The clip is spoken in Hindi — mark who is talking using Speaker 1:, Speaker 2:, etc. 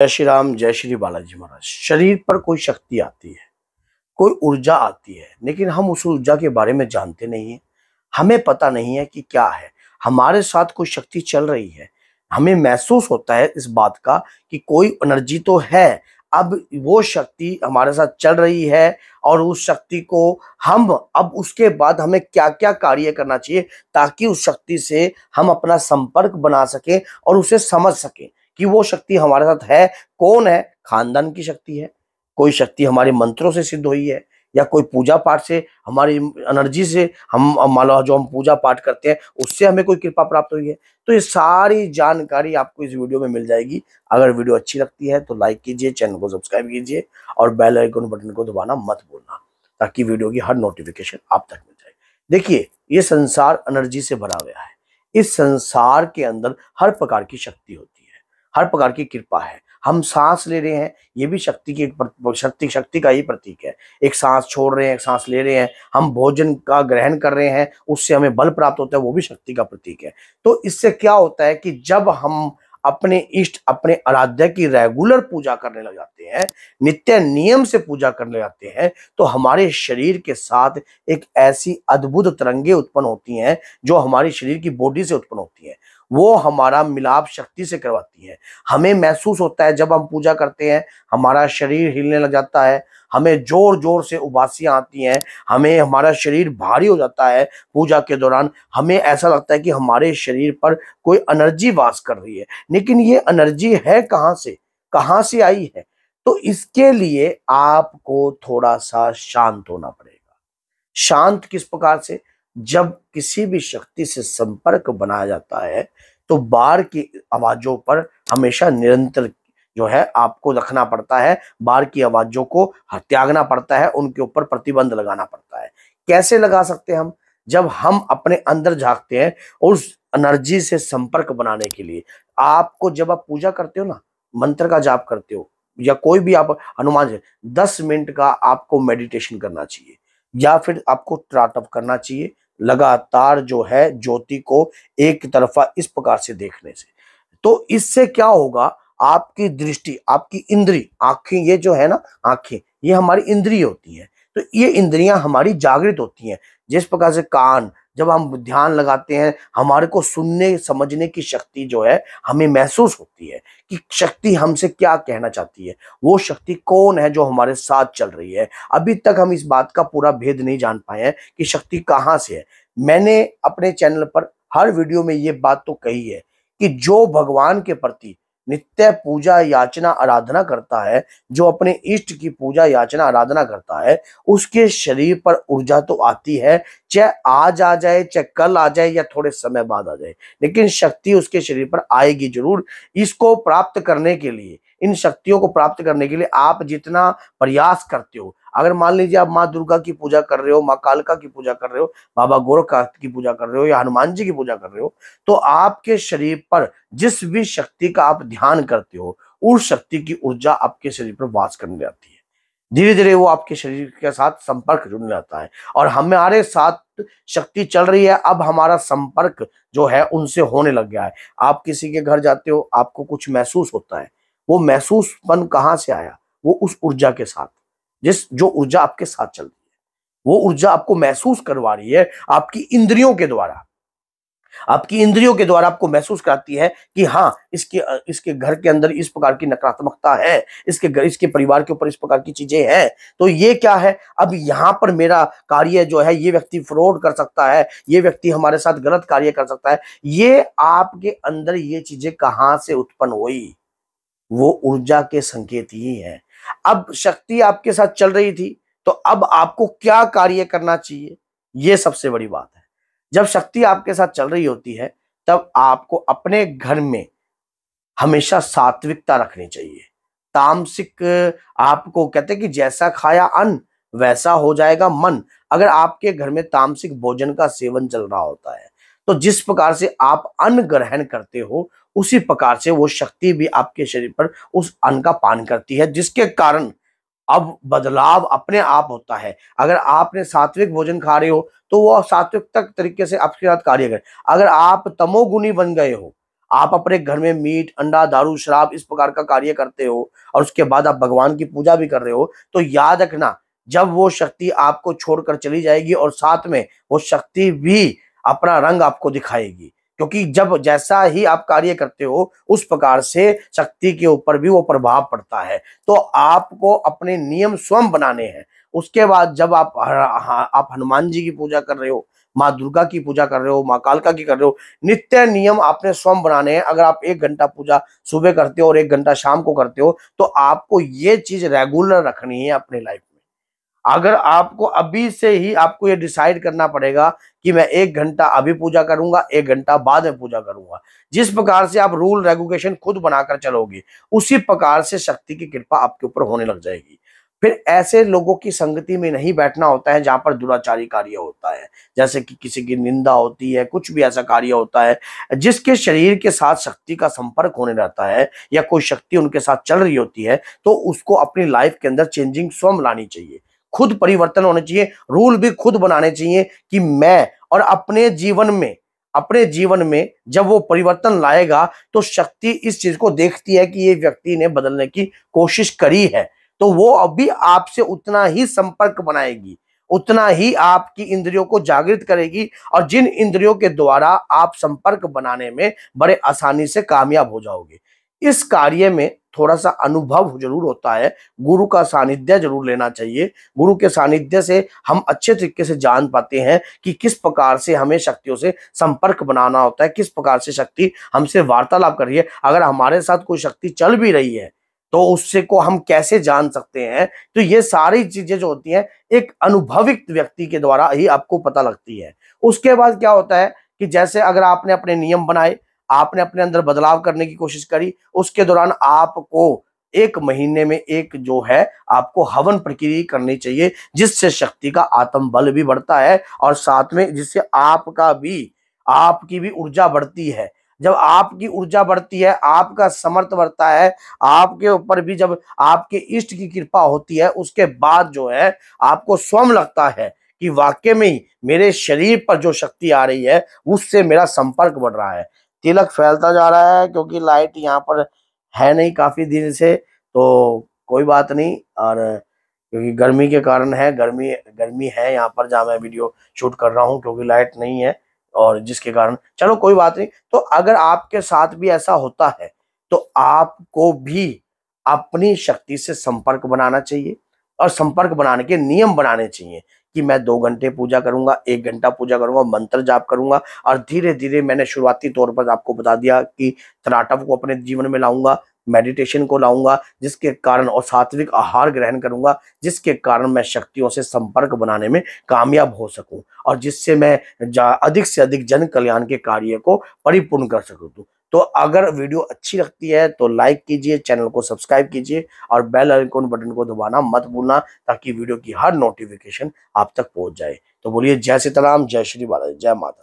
Speaker 1: जय श्री राम जय श्री बालाजी महाराज शरीर पर कोई शक्ति आती है कोई ऊर्जा आती है लेकिन हम उस ऊर्जा के बारे में जानते नहीं हैं हमें पता नहीं है कि क्या है हमारे साथ कोई शक्ति चल रही है हमें महसूस होता है इस बात का कि कोई एनर्जी तो है अब वो शक्ति हमारे साथ चल रही है और उस शक्ति को हम अब उसके बाद हमें क्या क्या कार्य करना चाहिए ताकि उस शक्ति से हम अपना संपर्क बना सकें और उसे समझ सकें कि वो शक्ति हमारे साथ है कौन है खानदान की शक्ति है कोई शक्ति हमारे मंत्रों से सिद्ध हुई है या कोई पूजा पाठ से हमारी एनर्जी से हम मान लो जो हम पूजा पाठ करते हैं उससे हमें कोई कृपा प्राप्त हुई है तो ये सारी जानकारी आपको इस वीडियो में मिल जाएगी अगर वीडियो अच्छी लगती है तो लाइक कीजिए चैनल को सब्सक्राइब कीजिए और बेल आइकन बटन को दबाना मत भूलना ताकि वीडियो की हर नोटिफिकेशन आप तक मिल जाए देखिए ये संसार एनर्जी से भरा हुआ है इस संसार के अंदर हर प्रकार की शक्ति होती है हर प्रकार की कृपा है हम सांस ले रहे हैं ये भी शक्ति की शक्ति शक्ति का ही प्रतीक है एक सांस छोड़ रहे हैं एक सांस ले रहे हैं हम भोजन का ग्रहण कर रहे हैं उससे हमें बल प्राप्त होता है वो भी शक्ति का प्रतीक है तो इससे क्या होता है कि जब हम अपने इष्ट अपने आराध्य की रेगुलर पूजा करने लग जाते हैं नित्य नियम से पूजा करने जाते हैं तो हमारे शरीर के साथ एक ऐसी अद्भुत तरंगे उत्पन्न होती हैं जो हमारे शरीर की बॉडी से उत्पन्न होती हैं वो हमारा मिलाप शक्ति से करवाती है हमें महसूस होता है जब हम पूजा करते हैं हमारा शरीर हिलने लग जाता है हमें जोर जोर से उबासियां आती हैं हमें हमारा शरीर भारी हो जाता है पूजा के दौरान हमें ऐसा लगता है कि हमारे शरीर पर कोई एनर्जी वास कर रही है लेकिन ये एनर्जी है कहाँ से कहाँ से आई है तो इसके लिए आपको थोड़ा सा शांत होना पड़ेगा शांत किस प्रकार से जब किसी भी शक्ति से संपर्क बनाया जाता है तो बार की आवाजों पर हमेशा निरंतर जो है आपको रखना पड़ता है बार की आवाजों को त्यागना पड़ता है उनके ऊपर प्रतिबंध लगाना पड़ता है कैसे लगा सकते हैं हम जब हम अपने अंदर झांकते हैं उस एनर्जी से संपर्क बनाने के लिए आपको जब आप पूजा करते हो ना मंत्र का जाप करते हो या कोई भी आप हनुमान जी दस मिनट का आपको मेडिटेशन करना चाहिए या फिर आपको ट्राटअप करना चाहिए लगातार जो है ज्योति को एक तरफा इस प्रकार से देखने से तो इससे क्या होगा आपकी दृष्टि आपकी इंद्री आंखें ये जो है ना आंखें ये हमारी इंद्री होती है तो ये इंद्रियां हमारी जागृत होती हैं जिस प्रकार से कान जब हम ध्यान लगाते हैं हमारे को सुनने समझने की शक्ति जो है हमें महसूस होती है कि शक्ति हमसे क्या कहना चाहती है वो शक्ति कौन है जो हमारे साथ चल रही है अभी तक हम इस बात का पूरा भेद नहीं जान पाए हैं कि शक्ति कहाँ से है मैंने अपने चैनल पर हर वीडियो में ये बात तो कही है कि जो भगवान के प्रति नित्य पूजा याचना आराधना करता है जो अपने इष्ट की पूजा याचना आराधना करता है उसके शरीर पर ऊर्जा तो आती है चाहे आज आ जाए चाहे कल आ जाए या थोड़े समय बाद आ जाए लेकिन शक्ति उसके शरीर पर आएगी जरूर इसको प्राप्त करने के लिए इन शक्तियों को प्राप्त करने के लिए आप जितना प्रयास करते हो अगर मान लीजिए आप माँ दुर्गा की पूजा कर रहे हो माँ कालका की पूजा कर रहे हो बाबा गोरखनाथ की पूजा कर रहे हो या हनुमान जी की पूजा कर रहे हो तो आपके शरीर पर जिस भी शक्ति का आप ध्यान करते हो उस शक्ति की ऊर्जा आपके शरीर पर वास करने जाती है धीरे धीरे वो आपके शरीर के साथ संपर्क जुड़ने जाता है और हमारे साथ शक्ति चल रही है अब हमारा संपर्क जो है उनसे होने लग गया है आप किसी के घर जाते हो आपको कुछ महसूस होता है वो महसूसपन कहाँ से आया वो उस ऊर्जा के साथ जिस जो ऊर्जा आपके साथ चल रही है वो ऊर्जा आपको महसूस करवा रही है आपकी इंद्रियों के द्वारा आपकी इंद्रियों के द्वारा आपको महसूस कराती है कि हाँ इसके इसके घर के अंदर इस प्रकार की नकारात्मकता है इसके घर इसके परिवार के ऊपर इस प्रकार की चीजें हैं तो ये क्या है अब यहाँ पर मेरा कार्य जो है ये व्यक्ति फ्रॉड कर सकता है ये व्यक्ति हमारे साथ गलत कार्य कर सकता है ये आपके अंदर ये चीजें कहाँ से उत्पन्न हुई वो ऊर्जा के संकेत ही है अब शक्ति आपके साथ चल रही थी तो अब आपको क्या कार्य करना चाहिए यह सबसे बड़ी बात है जब शक्ति आपके साथ चल रही होती है तब आपको अपने घर में हमेशा सात्विकता रखनी चाहिए तामसिक आपको कहते हैं कि जैसा खाया अन्न वैसा हो जाएगा मन अगर आपके घर में तामसिक भोजन का सेवन चल रहा होता है तो जिस प्रकार से आप अन्न ग्रहण करते हो उसी प्रकार से वो शक्ति भी आपके शरीर पर उस अन्न का पान करती है जिसके कारण अब बदलाव अपने आप होता है अगर आपने सात्विक भोजन खा रहे हो तो वो सात्विक तक तरीके से आपके साथ कार्य करें अगर आप तमोगुणी बन गए हो आप अपने घर में मीट अंडा दारू शराब इस प्रकार का कार्य करते हो और उसके बाद आप भगवान की पूजा भी कर रहे हो तो याद रखना जब वो शक्ति आपको छोड़कर चली जाएगी और साथ में वो शक्ति भी अपना रंग आपको दिखाएगी क्योंकि जब जैसा ही आप कार्य करते हो उस प्रकार से शक्ति के ऊपर भी वो प्रभाव पड़ता है तो आपको अपने नियम स्वयं बनाने हैं उसके बाद जब आप आप हनुमान जी की पूजा कर रहे हो माँ दुर्गा की पूजा कर रहे हो माँ कालका की कर रहे हो नित्य नियम आपने स्वयं बनाने हैं अगर आप एक घंटा पूजा सुबह करते हो और एक घंटा शाम को करते हो तो आपको ये चीज रेगुलर रखनी है अपने लाइफ अगर आपको अभी से ही आपको ये डिसाइड करना पड़ेगा कि मैं एक घंटा अभी पूजा करूंगा एक घंटा बाद में पूजा करूंगा जिस प्रकार से आप रूल रेगुलेशन खुद बनाकर चलोगे उसी प्रकार से शक्ति की कृपा आपके ऊपर होने लग जाएगी फिर ऐसे लोगों की संगति में नहीं बैठना होता है जहां पर दुराचारी कार्य होता है जैसे कि किसी की निंदा होती है कुछ भी ऐसा कार्य होता है जिसके शरीर के साथ शक्ति का संपर्क होने रहता है या कोई शक्ति उनके साथ चल रही होती है तो उसको अपनी लाइफ के अंदर चेंजिंग स्वयं लानी चाहिए खुद परिवर्तन होने चाहिए रूल भी खुद बनाने चाहिए कि मैं और अपने जीवन में अपने जीवन में जब वो परिवर्तन लाएगा तो शक्ति इस चीज को देखती है कि ये व्यक्ति ने बदलने की कोशिश करी है तो वो अभी आपसे उतना ही संपर्क बनाएगी उतना ही आपकी इंद्रियों को जागृत करेगी और जिन इंद्रियों के द्वारा आप संपर्क बनाने में बड़े आसानी से कामयाब हो जाओगे इस कार्य में थोड़ा सा अनुभव जरूर होता है गुरु का सानिध्य जरूर लेना चाहिए गुरु के सानिध्य से हम अच्छे तरीके से जान पाते हैं कि किस प्रकार से हमें शक्तियों से संपर्क बनाना होता है किस प्रकार से शक्ति हमसे वार्तालाप कर रही है अगर हमारे साथ कोई शक्ति चल भी रही है तो उससे को हम कैसे जान सकते हैं तो ये सारी चीजें जो होती हैं एक अनुभविक व्यक्ति के द्वारा ही आपको पता लगती है उसके बाद क्या होता है कि जैसे अगर आपने अपने नियम बनाए आपने अपने अंदर बदलाव करने की कोशिश करी उसके दौरान आपको एक महीने में एक जो है आपको हवन प्रक्रिया करनी चाहिए जिससे शक्ति का आत्म बल भी बढ़ता है और साथ में जिससे आपका भी आपकी भी ऊर्जा बढ़ती है जब आपकी ऊर्जा बढ़ती है आपका समर्थ बढ़ता है आपके ऊपर भी जब आपके इष्ट की कृपा होती है उसके बाद जो है आपको स्वयं लगता है कि वाकई में मेरे शरीर पर जो शक्ति आ रही है उससे मेरा संपर्क बढ़ रहा है तिलक फैलता जा रहा है क्योंकि लाइट यहाँ पर है नहीं काफ़ी दिन से तो कोई बात नहीं और क्योंकि गर्मी के कारण है गर्मी गर्मी है यहाँ पर जहाँ मैं वीडियो शूट कर रहा हूँ क्योंकि लाइट नहीं है और जिसके कारण चलो कोई बात नहीं तो अगर आपके साथ भी ऐसा होता है तो आपको भी अपनी शक्ति से संपर्क बनाना चाहिए और संपर्क बनाने के नियम बनाने चाहिए कि मैं दो घंटे पूजा करूंगा एक घंटा पूजा करूंगा मंत्र जाप करूंगा और धीरे धीरे मैंने शुरुआती तौर पर आपको बता दिया कि तराटव को अपने जीवन में लाऊंगा मेडिटेशन को लाऊंगा जिसके कारण और सात्विक आहार ग्रहण करूंगा जिसके कारण मैं शक्तियों से संपर्क बनाने में कामयाब हो सकूं और जिससे मैं अधिक से अधिक जन कल्याण के कार्य को परिपूर्ण कर सकूँ तो अगर वीडियो अच्छी लगती है तो लाइक कीजिए चैनल को सब्सक्राइब कीजिए और बेल आइकॉन बटन को दबाना मत भूलना ताकि वीडियो की हर नोटिफिकेशन आप तक पहुंच जाए तो बोलिए जय सीताराम जय श्री बालाजी जय माता